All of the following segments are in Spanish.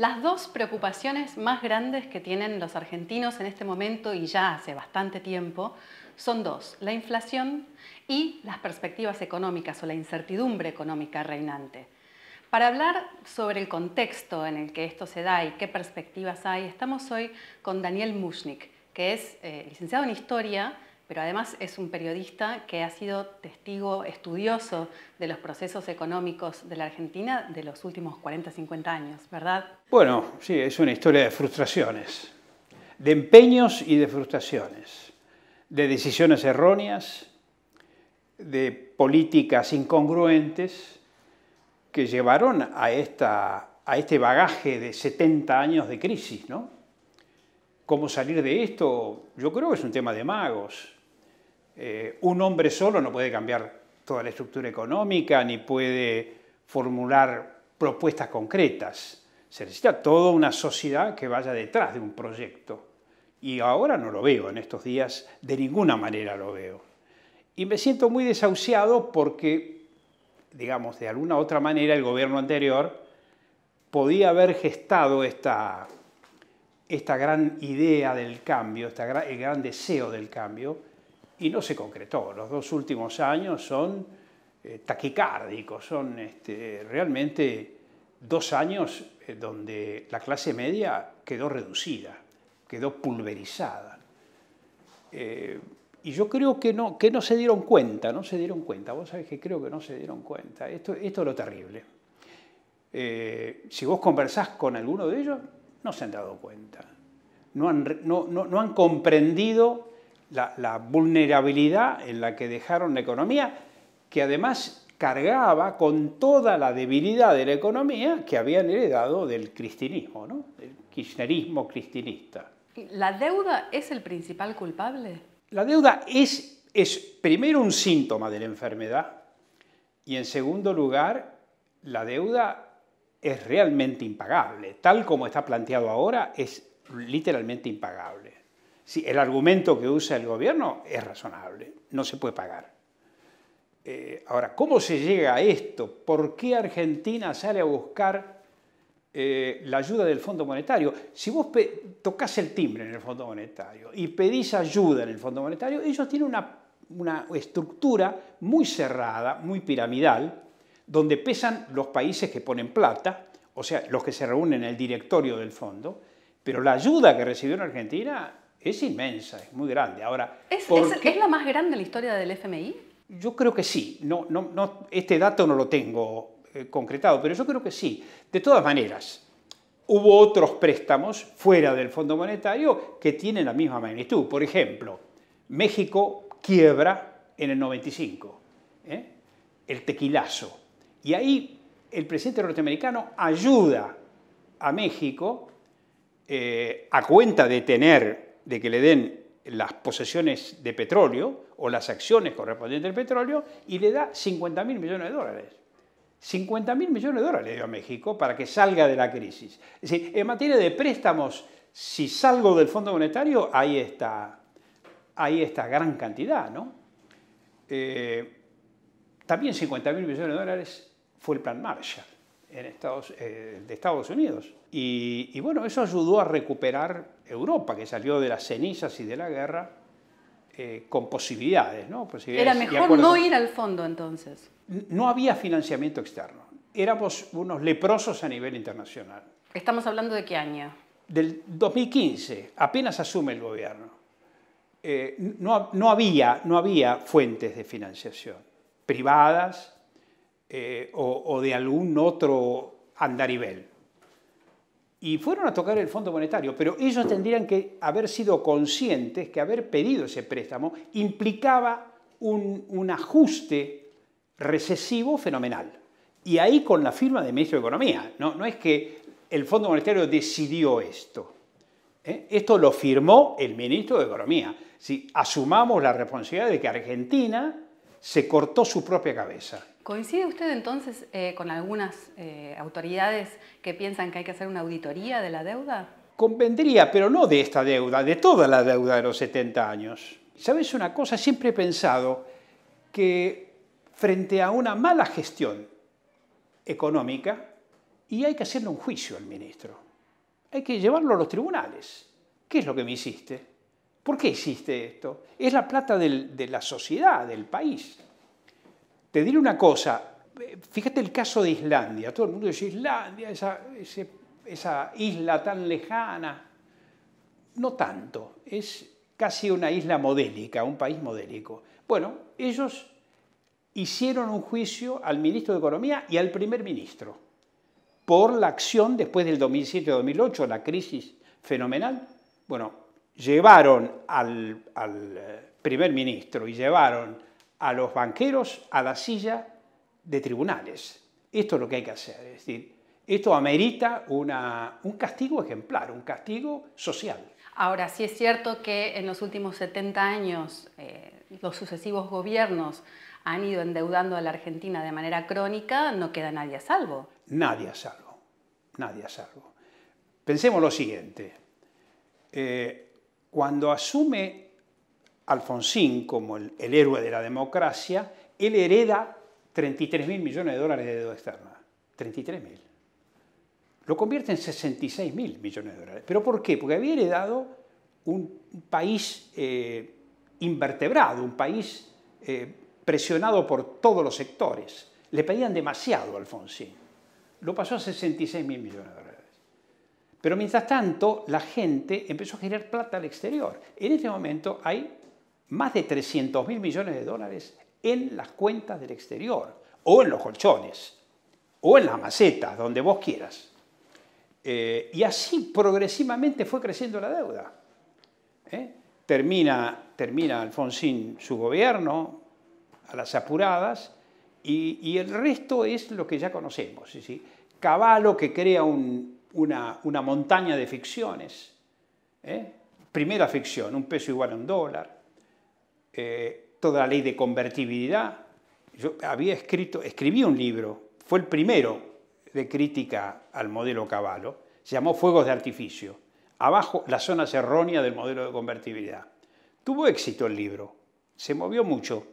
Las dos preocupaciones más grandes que tienen los argentinos en este momento y ya hace bastante tiempo son dos, la inflación y las perspectivas económicas o la incertidumbre económica reinante. Para hablar sobre el contexto en el que esto se da y qué perspectivas hay, estamos hoy con Daniel Mushnik, que es eh, licenciado en Historia, pero además es un periodista que ha sido testigo estudioso de los procesos económicos de la Argentina de los últimos 40, 50 años, ¿verdad? Bueno, sí, es una historia de frustraciones, de empeños y de frustraciones, de decisiones erróneas, de políticas incongruentes que llevaron a, esta, a este bagaje de 70 años de crisis, ¿no? ¿Cómo salir de esto? Yo creo que es un tema de magos eh, un hombre solo no puede cambiar toda la estructura económica ni puede formular propuestas concretas. Se necesita toda una sociedad que vaya detrás de un proyecto. Y ahora no lo veo, en estos días de ninguna manera lo veo. Y me siento muy desahuciado porque, digamos, de alguna otra manera el gobierno anterior podía haber gestado esta, gran idea del cambio, el gran deseo del cambio, y no se concretó. Los dos últimos años son eh, taquicárdicos, son este, realmente dos años eh, donde la clase media quedó reducida, quedó pulverizada. Eh, y yo creo que no, que no se dieron cuenta, no se dieron cuenta. Vos sabés que creo que no se dieron cuenta. Esto, esto es lo terrible. si vos conversás con alguno de ellos, no se han dado cuenta. No no han comprendido la, vulnerabilidad en la que dejaron la economía, que además cargaba con toda la debilidad de la economía que habían heredado del cristinismo, ¿no? del kirchnerismo cristinista. ¿La deuda es el principal culpable? La deuda es, es primero un síntoma de la enfermedad y en segundo lugar, la deuda es realmente impagable. Tal como está planteado ahora, es literalmente impagable el argumento que usa el gobierno es razonable, no se puede pagar. Eh, ahora, ¿cómo se llega a esto? ¿Por qué Argentina sale a buscar eh, la ayuda del Fondo Monetario? Si vos tocas el timbre en el Fondo Monetario y pedís ayuda en el Fondo Monetario, ellos tienen una, una estructura muy cerrada, muy piramidal, donde pesan los países que ponen plata, o sea, los que se reúnen en el directorio del fondo, pero la ayuda que recibió en Argentina es inmensa, es muy grande. Ahora, ¿Es, la más grande en la historia del FMI? Yo creo que sí. No, no, este dato no lo tengo eh, concretado, pero yo creo que sí. De todas maneras, hubo otros préstamos fuera del Fondo Monetario que tienen la misma magnitud. Por ejemplo, México quiebra en el 95, ¿eh? el tequilazo. Y ahí el presidente norteamericano ayuda a México eh, a cuenta de tener de que le den las posesiones de petróleo o las acciones correspondientes al petróleo y le da 50.000 mil millones de dólares. 50.000 mil millones de dólares le dio a México para que salga de la crisis. en materia de préstamos, si salgo del Fondo Monetario, ahí está, ahí gran cantidad, ¿no? Eh, también 50.000 mil millones de dólares fue el plan Marshall en Estados, eh, de Estados Unidos. Y, bueno, eso ayudó a recuperar Europa, que salió de las cenizas y de la guerra eh, con posibilidades, ¿no? Era mejor no ir al fondo entonces. No había financiamiento externo. Éramos unos leprosos a nivel internacional. ¿Estamos hablando de qué año? Del 2015, apenas asume el gobierno. Eh, no, no, había, no había fuentes de financiación privadas, eh, o, de algún otro andarivel. Y fueron a tocar el Fondo Monetario, pero ellos tendrían que haber sido conscientes que haber pedido ese préstamo implicaba un, ajuste recesivo fenomenal. Y ahí con la firma del ministro de Economía, no, es que el Fondo Monetario decidió esto. ¿eh? Esto lo firmó el ministro de Economía. Si asumamos la responsabilidad de que Argentina se cortó su propia cabeza. ¿Coincide usted entonces eh, con algunas eh, autoridades que piensan que hay que hacer una auditoría de la deuda? Convendría, pero no de esta deuda, de toda la deuda de los 70 años. ¿Sabes una cosa? Siempre he pensado que frente a una mala gestión económica, y hay que hacerle un juicio al ministro, hay que llevarlo a los tribunales. ¿Qué es lo que me hiciste? ¿Por qué existe esto? Es la plata de la sociedad, del país. Te diré una cosa, fíjate el caso de Islandia, todo el mundo dice Islandia, esa, esa isla tan lejana. No tanto, es casi una isla modélica, un país modélico. Bueno, ellos hicieron un juicio al ministro de Economía y al primer ministro por la acción después del 2007-2008, la crisis fenomenal. Bueno, llevaron al, eh, primer ministro y llevaron a los banqueros a la silla de tribunales. Esto es lo que hay que hacer, es decir, esto amerita una, un castigo ejemplar, un castigo social. Ahora, sí es cierto que en los últimos 70 años eh, los sucesivos gobiernos han ido endeudando a la Argentina de manera crónica, no queda nadie a salvo. Nadie a salvo, nadie salvo. Pensemos lo siguiente, eh, cuando asume Alfonsín como el, héroe de la democracia, él hereda 33 mil millones de dólares de deuda externa. 33 mil. Lo convierte en 66 mil millones de dólares. ¿Pero por qué? Porque había heredado un país eh, invertebrado, un país eh, presionado por todos los sectores. Le pedían demasiado a Alfonsín. Lo pasó a 66 mil millones de dólares. Pero mientras tanto, la gente empezó a generar plata al exterior. En este momento hay más de 300 mil millones de dólares en las cuentas del exterior, o en los colchones, o en las macetas, donde vos quieras. Eh, y así progresivamente fue creciendo la deuda. ¿eh? Termina, termina Alfonsín su gobierno a las apuradas y, el resto es lo que ya conocemos. ¿sí? Caballo que crea un, una, montaña de ficciones. ¿eh? Primera ficción, un peso igual a un dólar, eh, toda la ley de convertibilidad. Yo había escrito, escribí un libro, fue el primero de crítica al modelo Caballo, se llamó Fuegos de Artificio. Abajo, las zonas erróneas del modelo de convertibilidad. Tuvo éxito el libro, se movió mucho,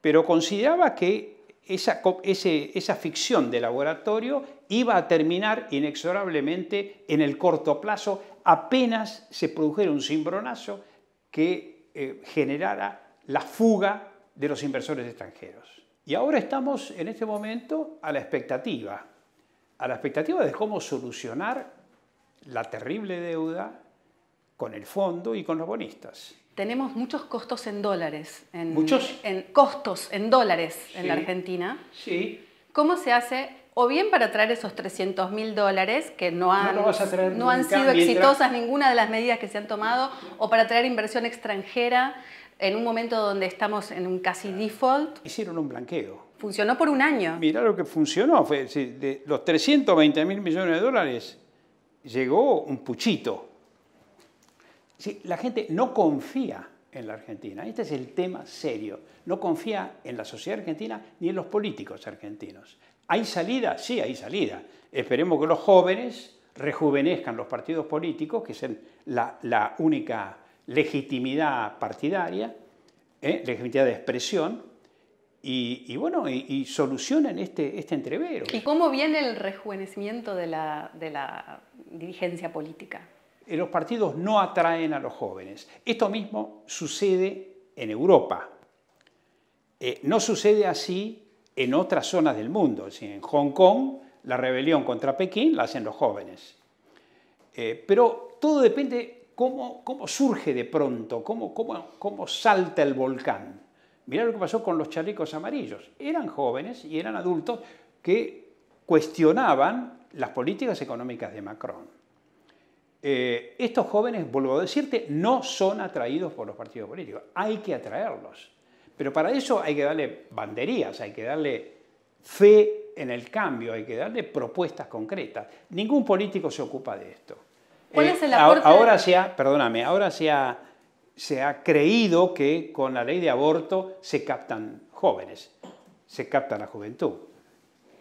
pero consideraba que esa, ficción de laboratorio iba a terminar inexorablemente en el corto plazo apenas se produjera un cimbronazo que eh, generara la fuga de los inversores extranjeros. Y ahora estamos en este momento a la expectativa, a la expectativa de cómo solucionar la terrible deuda con el fondo y con los bonistas tenemos muchos costos en dólares. En, ¿Muchos? costos en dólares en la Argentina. Sí. ¿Cómo se hace? O bien para traer esos 300 mil dólares que no han, sido exitosas ninguna de las medidas que se han tomado, o para traer inversión extranjera en un momento donde estamos en un casi default. Hicieron un blanqueo. Funcionó por un año. Mirá lo que funcionó. de los 320 mil millones de dólares llegó un puchito la gente no confía en la Argentina. Este es el tema serio. No confía en la sociedad argentina ni en los políticos argentinos. ¿Hay salida? Sí, hay salida. Esperemos que los jóvenes rejuvenezcan los partidos políticos, que es la, única legitimidad partidaria, ¿eh? legitimidad de expresión, y, bueno, y, solucionen este, este, entrevero. ¿Y cómo viene el rejuvenecimiento de la dirigencia política? Eh, los partidos no atraen a los jóvenes. Esto mismo sucede en Europa. Eh, no sucede así en otras zonas del mundo. En Hong Kong, la rebelión contra Pekín la hacen los jóvenes. Eh, pero todo depende cómo, cómo surge de pronto, cómo, salta el volcán. Mirá lo que pasó con los chalecos amarillos. Eran jóvenes y eran adultos que cuestionaban las políticas económicas de Macron. Eh, estos jóvenes, vuelvo a decirte, no son atraídos por los partidos políticos. Hay que atraerlos. Pero para eso hay que darle banderías, hay que darle fe en el cambio, hay que darle propuestas concretas. Ningún político se ocupa de esto. Eh, ahora se ha, perdóname, ahora se ha, se ha creído que con la ley de aborto se captan jóvenes, se capta la juventud.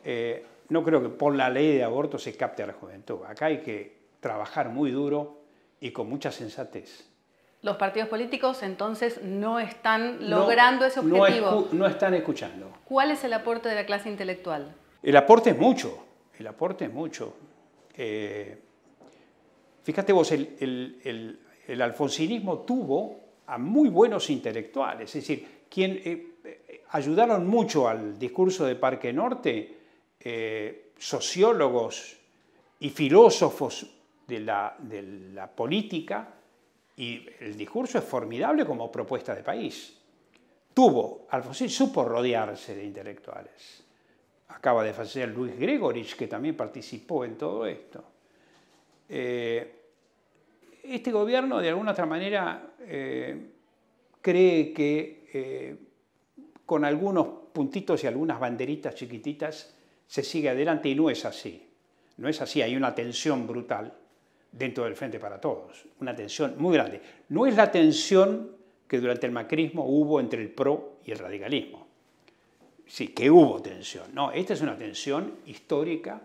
Eh, no creo que por la ley de aborto se capte a la juventud. Acá hay que trabajar muy duro y con mucha sensatez. Los partidos políticos entonces no están logrando ese objetivo. No, están escuchando. ¿Cuál es el aporte de la clase intelectual? El aporte es mucho, el aporte es mucho. Eh, fíjate vos, el, alfonsinismo tuvo a muy buenos intelectuales, es decir, quien eh, eh, ayudaron mucho al discurso de Parque Norte, sociólogos y filósofos de la, política y el discurso es formidable como propuesta de país. Tuvo, Alfonsín supo rodearse de intelectuales. Acaba de fallecer Luis Gregorich, que también participó en todo esto. Eh, este gobierno, de alguna otra manera, eh, cree que eh, con algunos puntitos y algunas banderitas chiquititas se sigue adelante y no es así. No es así, hay una tensión brutal dentro del Frente para Todos, una tensión muy grande. No es la tensión que durante el macrismo hubo entre el PRO y el radicalismo. Sí, que hubo tensión. No, esta es una tensión histórica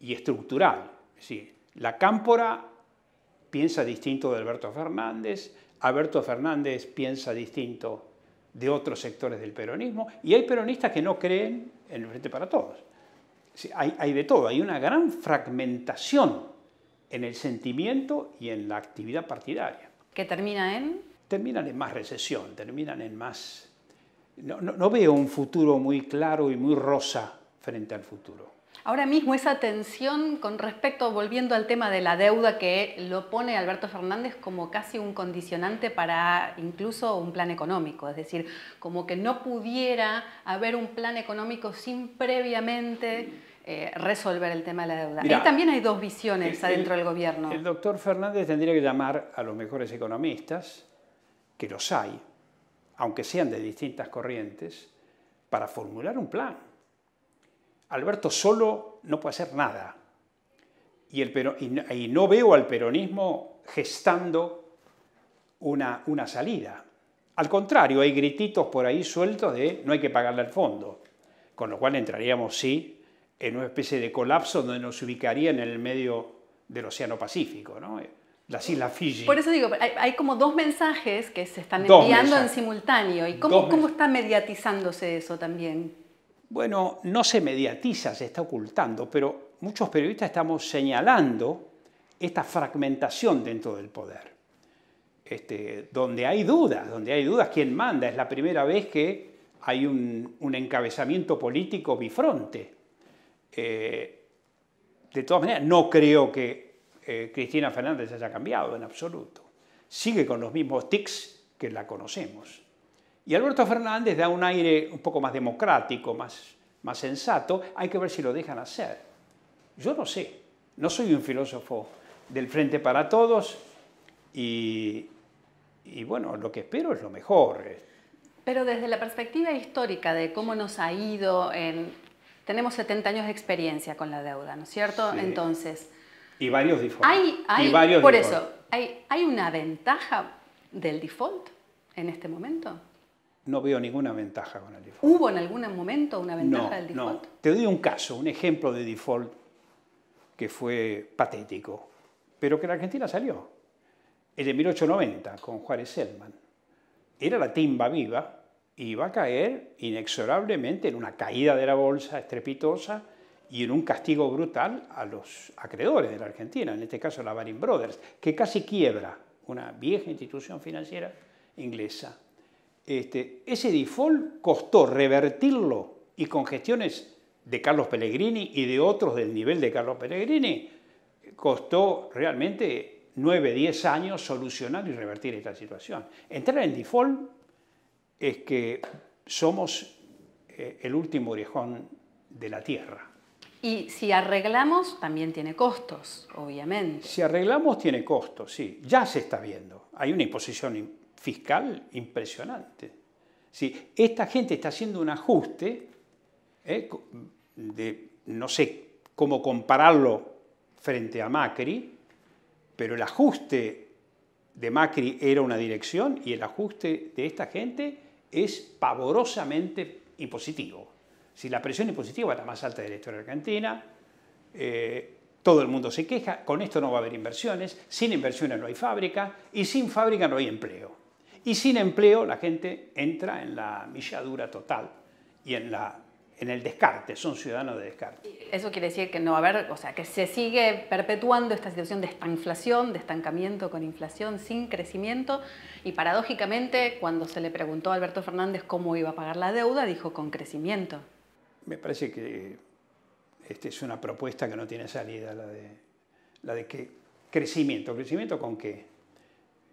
y estructural. la Cámpora piensa distinto de Alberto Fernández, Alberto Fernández piensa distinto de otros sectores del peronismo, y hay peronistas que no creen en el Frente para Todos. Sí, hay, hay de todo, hay una gran fragmentación en el sentimiento y en la actividad partidaria. ¿Que termina en? Terminan en más recesión, terminan en más... No, no veo un futuro muy claro y muy rosa frente al futuro. Ahora mismo esa tensión con respecto, volviendo al tema de la deuda que lo pone Alberto Fernández como casi un condicionante para incluso un plan económico, es decir, como que no pudiera haber un plan económico sin previamente eh, resolver el tema de la deuda. Ahí también hay dos visiones adentro del gobierno. El doctor Fernández tendría que llamar a los mejores economistas, que los hay, aunque sean de distintas corrientes, para formular un plan. Alberto solo no puede hacer nada. Y, no veo al peronismo gestando una, una salida. Al contrario, hay grititos por ahí sueltos de no hay que pagarle al fondo, con lo cual entraríamos, sí, en una especie de colapso donde nos ubicaría en el medio del Océano Pacífico, ¿no? las Islas Fiji. Por eso digo, hay, como dos mensajes que se están enviando en simultáneo. ¿Y cómo, está mediatizándose eso también? Bueno, no se mediatiza, se está ocultando, pero muchos periodistas estamos señalando esta fragmentación dentro del poder. Este, donde hay dudas, donde hay dudas, ¿quién manda? Es la primera vez que hay un, un encabezamiento político bifronte eh, de todas maneras, no creo que eh, Cristina Fernández haya cambiado en absoluto. Sigue con los mismos tics que la conocemos. Y Alberto Fernández da un aire un poco más democrático, más, más sensato. Hay que ver si lo dejan hacer. Yo no sé. No soy un filósofo del Frente para Todos y, y bueno, lo que espero es lo mejor. Pero desde la perspectiva histórica de cómo nos ha ido en tenemos 70 años de experiencia con la deuda, ¿no es cierto? Entonces... Y varios default. Hay, hay por eso, hay, una ventaja del default en este momento? no veo ninguna ventaja con el default. ¿Hubo en algún momento una ventaja del default? No. Te doy un caso, un ejemplo de default que fue patético, pero que en Argentina salió. El de 1890, con Juárez Selman. Era la timba viva y va a caer inexorablemente en una caída de la bolsa estrepitosa y en un castigo brutal a los acreedores de la Argentina, en este caso la Baring Brothers, que casi quiebra una vieja institución financiera inglesa. Este, ese default costó revertirlo y con gestiones de Carlos Pellegrini y de otros del nivel de Carlos Pellegrini, costó realmente 9, 10 años solucionar y revertir esta situación. Entrar en default es que somos eh, el último orejón de la Tierra. Y si arreglamos, también tiene costos, obviamente. Si arreglamos, tiene costos, sí. Ya se está viendo. Hay una imposición fiscal impresionante. Sí, esta gente está haciendo un ajuste eh, de, no sé cómo compararlo frente a Macri, pero el ajuste de Macri era una dirección y el ajuste de esta gente es pavorosamente impositivo. Si la presión impositiva es la más alta de la historia argentina, eh, todo el mundo se queja, con esto no va a haber inversiones, sin inversiones no hay fábrica y sin fábrica no hay empleo. Y sin empleo la gente entra en la milladura total y en la en el descarte, son ciudadanos de descarte. Eso quiere decir que no va a haber, o sea, que se sigue perpetuando esta situación de estanflación, de estancamiento con inflación sin crecimiento y paradójicamente cuando se le preguntó a Alberto Fernández cómo iba a pagar la deuda, dijo con crecimiento. Me parece que esta es una propuesta que no tiene salida, la de, la de que crecimiento, crecimiento con qué?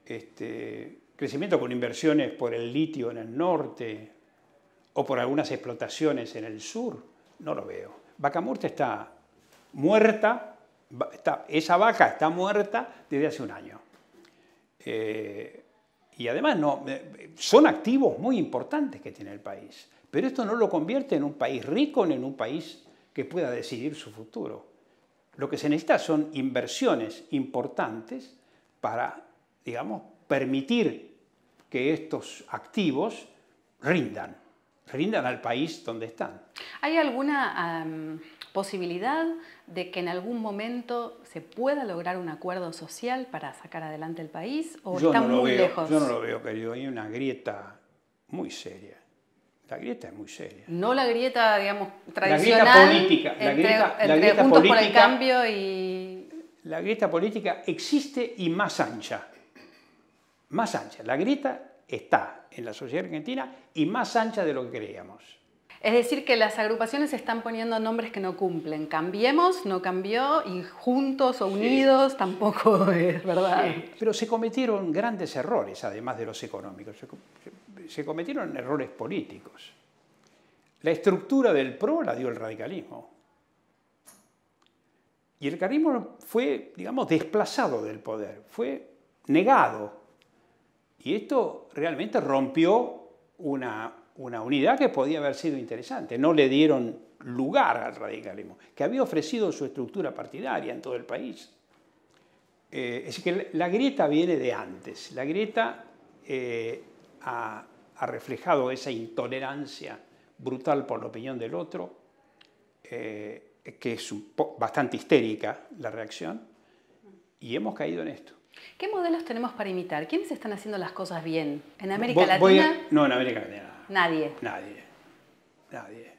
Este, crecimiento con inversiones por el litio en el norte, o por algunas explotaciones en el sur, no lo veo. Vaca Muerta está muerta, esa vaca está muerta desde hace un año. Eh, y además no, eh, son activos muy importantes que tiene el país, pero esto no lo convierte en un país rico ni en un país que pueda decidir su futuro. Lo que se necesita son inversiones importantes para, digamos, permitir que estos activos rindan rindan al país donde están. ¿Hay alguna posibilidad de que en algún momento se pueda lograr un acuerdo social para sacar adelante el país o yo está no muy lejos? Yo no lo veo, querido. Hay una grieta muy seria. La grieta es muy seria. No la grieta, digamos, tradicional. La grieta política. la grieta, juntos política, por el cambio y... La grieta política existe y más ancha. Más ancha. La grieta está en la sociedad argentina y más ancha de lo que creíamos. Es decir, que las agrupaciones están poniendo nombres que no cumplen. Cambiemos, no cambió, y juntos o unidos tampoco es verdad. Pero se cometieron grandes errores, además de los económicos. Se cometieron errores políticos. La estructura del PRO la dio el radicalismo. Y el radicalismo fue, digamos, desplazado del poder, fue negado y esto realmente rompió una, una unidad que podía haber sido interesante. No le dieron lugar al radicalismo, que había ofrecido su estructura partidaria en todo el país. Eh, es que la grieta viene de antes. La grieta eh, ha, reflejado esa intolerancia brutal por la opinión del otro, eh, que es bastante histérica la reacción, y hemos caído en esto. ¿Qué modelos tenemos para imitar? ¿Quiénes están haciendo las cosas bien? ¿En América Latina? no, en América Latina. Nadie. Nadie. Nadie.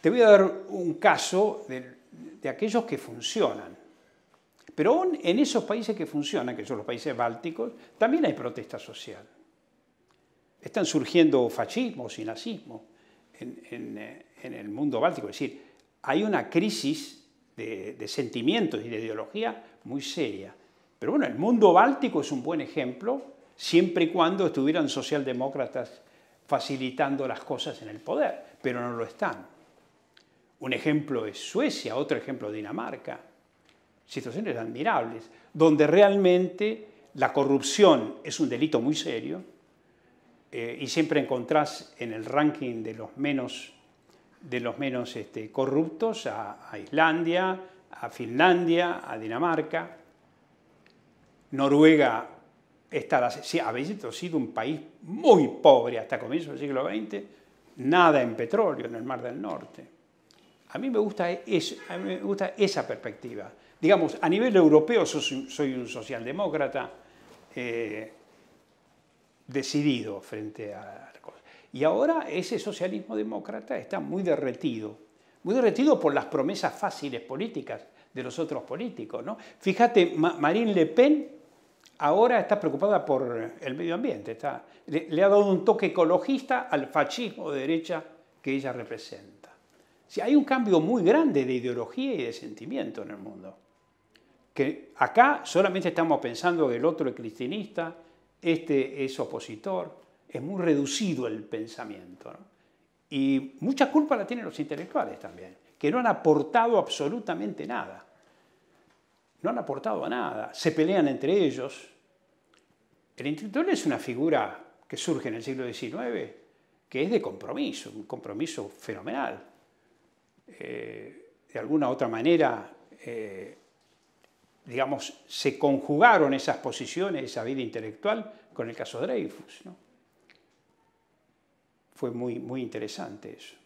Te voy a dar un caso de, aquellos que funcionan. Pero aún en esos países que funcionan, que son los países bálticos, también hay protesta social. Están surgiendo fascismos y nazismos en, eh, el mundo báltico. Es decir, hay una crisis de sentimientos y de ideología muy seria. Pero bueno, el mundo báltico es un buen ejemplo, siempre y cuando estuvieran socialdemócratas facilitando las cosas en el poder, pero no lo están. Un ejemplo es Suecia, otro ejemplo Dinamarca. Situaciones admirables, donde realmente la corrupción es un delito muy serio eh, y siempre encontrás en el ranking de los menos, de los menos este, corruptos a Islandia, a Finlandia, a Dinamarca. Noruega ha sido un país muy pobre hasta comienzos del siglo XX, nada en petróleo en el Mar del Norte. A mí me gusta, esa perspectiva. Digamos, a nivel europeo soy, un socialdemócrata eh, decidido frente a Y ahora ese socialismo demócrata está muy derretido, muy derretido por las promesas fáciles políticas de los otros políticos. ¿no? Fíjate, Marine Le Pen ahora está preocupada por el medio ambiente. le, ha dado un toque ecologista al fascismo de derecha que ella representa. Si hay un cambio muy grande de ideología y de sentimiento en el mundo. Que acá solamente estamos pensando que el otro es cristinista, este es opositor, es muy reducido el pensamiento. Y mucha culpa la tienen los intelectuales también, que no han aportado absolutamente nada no han aportado a nada, se pelean entre ellos. El intelectual es una figura que surge en el siglo XIX, que es de compromiso, un compromiso fenomenal. Eh, de alguna u otra manera, eh, digamos, se conjugaron esas posiciones, esa vida intelectual, con el caso Dreyfus. ¿no? Fue muy, muy interesante eso.